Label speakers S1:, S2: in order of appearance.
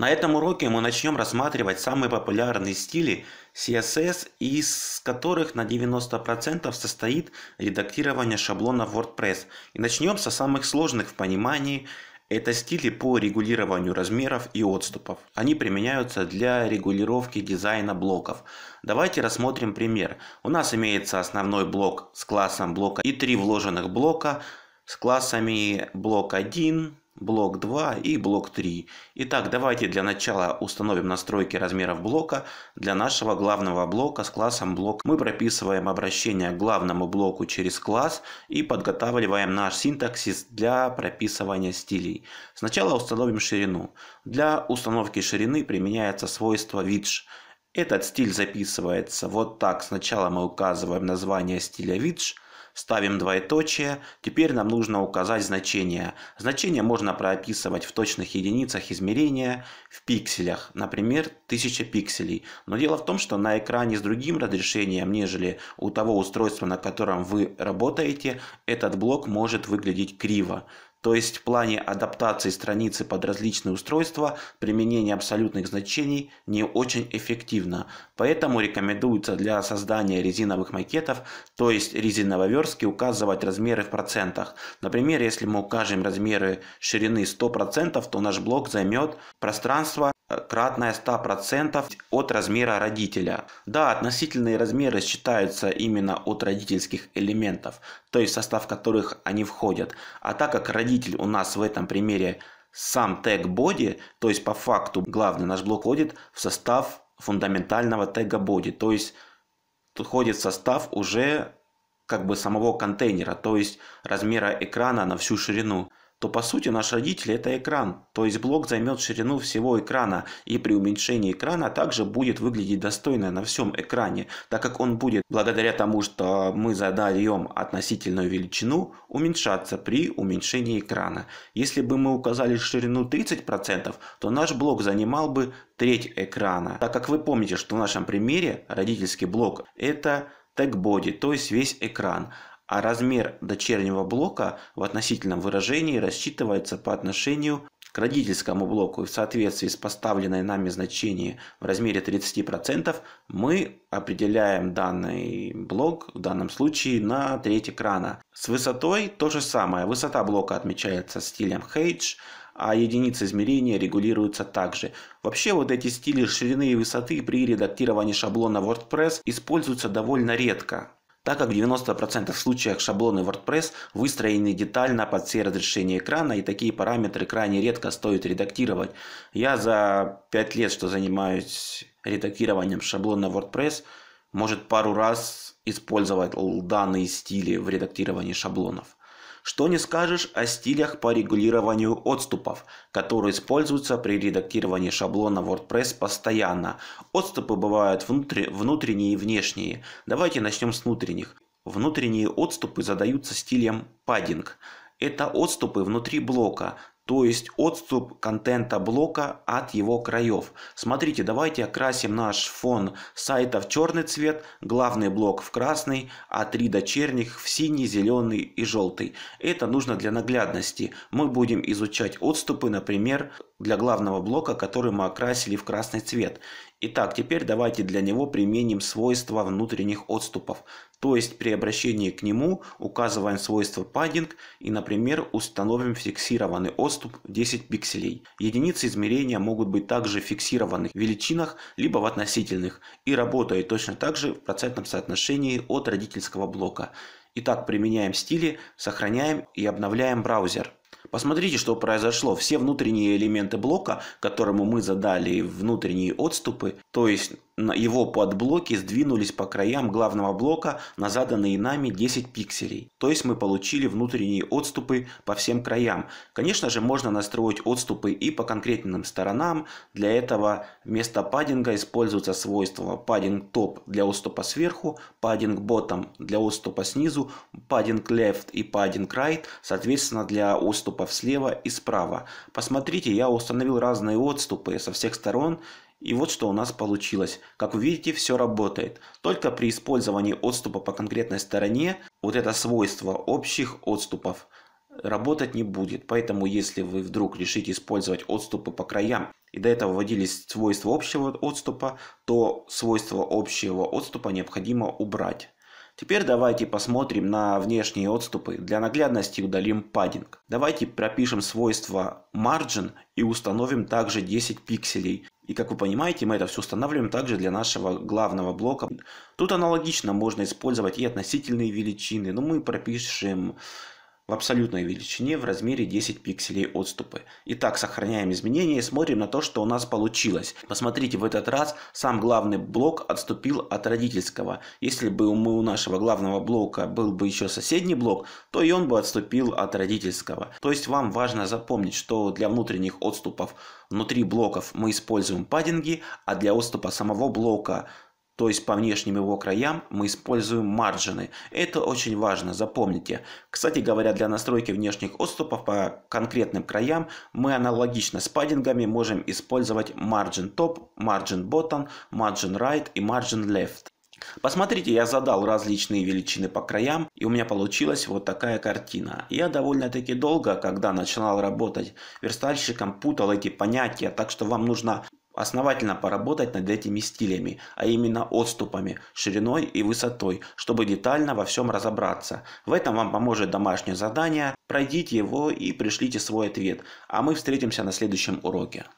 S1: На этом уроке мы начнем рассматривать самые популярные стили CSS, из которых на 90% состоит редактирование шаблона WordPress. И начнем со самых сложных в понимании это стили по регулированию размеров и отступов. Они применяются для регулировки дизайна блоков. Давайте рассмотрим пример. У нас имеется основной блок с классом блока и три вложенных блока с классами блок 1, блок 2 и блок 3. Итак, давайте для начала установим настройки размеров блока. Для нашего главного блока с классом блок мы прописываем обращение к главному блоку через класс и подготавливаем наш синтаксис для прописывания стилей. Сначала установим ширину. Для установки ширины применяется свойство width. Этот стиль записывается вот так. Сначала мы указываем название стиля width, Ставим двоеточие. Теперь нам нужно указать значение. Значение можно прописывать в точных единицах измерения в пикселях, например, 1000 пикселей. Но дело в том, что на экране с другим разрешением, нежели у того устройства, на котором вы работаете, этот блок может выглядеть криво. То есть в плане адаптации страницы под различные устройства применение абсолютных значений не очень эффективно. Поэтому рекомендуется для создания резиновых макетов, то есть резиновой верстки, указывать размеры в процентах. Например, если мы укажем размеры ширины 100%, то наш блок займет пространство кратное 100% от размера родителя. Да, относительные размеры считаются именно от родительских элементов, то есть в состав которых они входят. А так как родитель у нас в этом примере сам тег body, то есть по факту главный наш блок входит в состав фундаментального тега body, то есть входит в состав уже как бы самого контейнера, то есть размера экрана на всю ширину то по сути наш родитель это экран, то есть блок займет ширину всего экрана и при уменьшении экрана также будет выглядеть достойно на всем экране, так как он будет, благодаря тому, что мы задаем относительную величину, уменьшаться при уменьшении экрана. Если бы мы указали ширину 30%, то наш блок занимал бы треть экрана, так как вы помните, что в нашем примере родительский блок это тег body, то есть весь экран а размер дочернего блока в относительном выражении рассчитывается по отношению к родительскому блоку и в соответствии с поставленной нами значение в размере 30% мы определяем данный блок, в данном случае на треть экрана. С высотой то же самое. Высота блока отмечается стилем H, а единицы измерения регулируются также. Вообще вот эти стили ширины и высоты при редактировании шаблона WordPress используются довольно редко так как в 90% случаев шаблоны WordPress выстроены детально под все разрешения экрана, и такие параметры крайне редко стоит редактировать. Я за 5 лет, что занимаюсь редактированием шаблона WordPress, может пару раз использовать данные стили в редактировании шаблонов. Что не скажешь о стилях по регулированию отступов, которые используются при редактировании шаблона WordPress постоянно. Отступы бывают внутри, внутренние и внешние. Давайте начнем с внутренних. Внутренние отступы задаются стилем padding. Это отступы внутри блока, то есть отступ контента блока от его краев. Смотрите, давайте окрасим наш фон сайта в черный цвет, главный блок в красный, а три дочерних в синий, зеленый и желтый. Это нужно для наглядности. Мы будем изучать отступы, например, для главного блока, который мы окрасили в красный цвет. Итак, теперь давайте для него применим свойства внутренних отступов. То есть при обращении к нему указываем свойство padding и, например, установим фиксированный отступ 10 пикселей. Единицы измерения могут быть также фиксированы в величинах, либо в относительных и работают точно так же в процентном соотношении от родительского блока. Итак, применяем стили, сохраняем и обновляем браузер. Посмотрите, что произошло. Все внутренние элементы блока, которому мы задали внутренние отступы, то есть его подблоки сдвинулись по краям главного блока на заданные нами 10 пикселей. То есть мы получили внутренние отступы по всем краям. Конечно же, можно настроить отступы и по конкретным сторонам. Для этого вместо паддинга используется свойство padding-top для отступа сверху, padding bottom для отступа снизу, padding left и padding right, соответственно, для отступов слева и справа. Посмотрите, я установил разные отступы со всех сторон и вот что у нас получилось. Как вы видите, все работает. Только при использовании отступа по конкретной стороне, вот это свойство общих отступов работать не будет. Поэтому, если вы вдруг решите использовать отступы по краям, и до этого вводились свойства общего отступа, то свойство общего отступа необходимо убрать. Теперь давайте посмотрим на внешние отступы. Для наглядности удалим паддинг. Давайте пропишем свойство margin и установим также 10 пикселей. И как вы понимаете, мы это все устанавливаем также для нашего главного блока. Тут аналогично можно использовать и относительные величины, но ну, мы пропишем в абсолютной величине в размере 10 пикселей отступы. Итак, сохраняем изменения и смотрим на то, что у нас получилось. Посмотрите, в этот раз сам главный блок отступил от родительского. Если бы мы у нашего главного блока был бы еще соседний блок, то и он бы отступил от родительского. То есть вам важно запомнить, что для внутренних отступов внутри блоков мы используем паддинги, а для отступа самого блока то есть по внешним его краям, мы используем маржины. Это очень важно, запомните. Кстати говоря, для настройки внешних отступов по конкретным краям мы аналогично с паддингами можем использовать margin top, margin bottom, margin right и margin left. Посмотрите, я задал различные величины по краям, и у меня получилась вот такая картина. Я довольно-таки долго, когда начинал работать верстальщиком, путал эти понятия, так что вам нужно основательно поработать над этими стилями, а именно отступами, шириной и высотой, чтобы детально во всем разобраться. В этом вам поможет домашнее задание, пройдите его и пришлите свой ответ, а мы встретимся на следующем уроке.